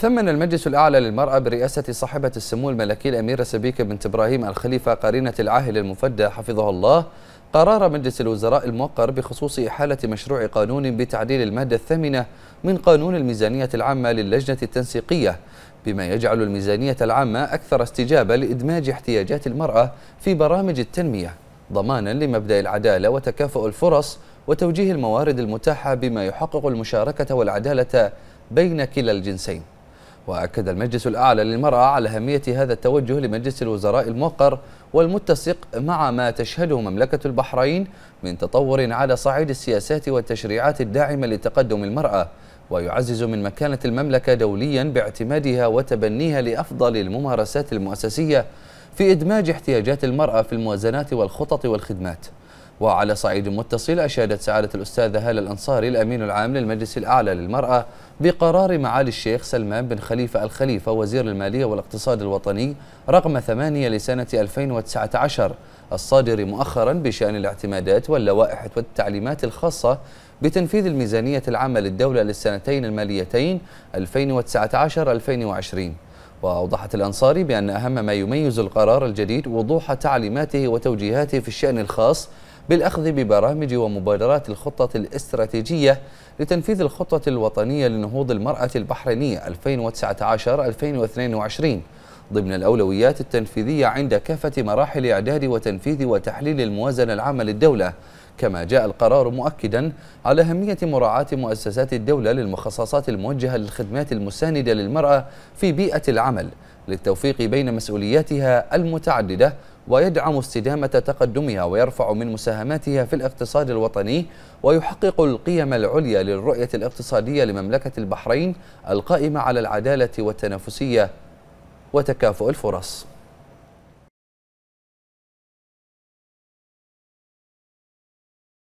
ثمن المجلس الأعلى للمرأة برئاسة صاحبة السمو الملكي الأميرة سبيكة بنت إبراهيم الخليفة قرينة العاهل المفدى حفظه الله قرار مجلس الوزراء الموقر بخصوص إحالة مشروع قانون بتعديل المادة الثامنة من قانون الميزانية العامة للجنة التنسيقية بما يجعل الميزانية العامة أكثر استجابة لإدماج احتياجات المرأة في برامج التنمية ضمانا لمبدأ العدالة وتكافؤ الفرص وتوجيه الموارد المتاحة بما يحقق المشاركة والعدالة بين كلا الجنسين وأكد المجلس الأعلى للمرأة على أهمية هذا التوجه لمجلس الوزراء الموقر والمتسق مع ما تشهده مملكة البحرين من تطور على صعيد السياسات والتشريعات الداعمة لتقدم المرأة ويعزز من مكانة المملكة دوليا باعتمادها وتبنيها لأفضل الممارسات المؤسسية في إدماج احتياجات المرأة في الموازنات والخطط والخدمات وعلى صعيد متصل أشادت سعادة الأستاذة هالة الأنصاري الأمين العام للمجلس الأعلى للمرأة بقرار معالي الشيخ سلمان بن خليفة الخليفة وزير المالية والاقتصاد الوطني رقم 8 لسنة 2019 الصادر مؤخرا بشأن الاعتمادات واللوائح والتعليمات الخاصة بتنفيذ الميزانية العامة للدولة للسنتين الماليتين 2019-2020 وأوضحت الأنصاري بأن أهم ما يميز القرار الجديد وضوح تعليماته وتوجيهاته في الشأن الخاص بالأخذ ببرامج ومبادرات الخطة الاستراتيجية لتنفيذ الخطة الوطنية لنهوض المرأة البحرينية 2019-2022 ضمن الأولويات التنفيذية عند كافة مراحل إعداد وتنفيذ وتحليل الموازنة العامة للدولة كما جاء القرار مؤكدا على أهمية مراعاة مؤسسات الدولة للمخصصات الموجهة للخدمات المساندة للمرأة في بيئة العمل للتوفيق بين مسؤولياتها المتعددة ويدعم استدامة تقدمها ويرفع من مساهماتها في الاقتصاد الوطني ويحقق القيم العليا للرؤية الاقتصادية لمملكة البحرين القائمة على العدالة والتنافسية وتكافؤ الفرص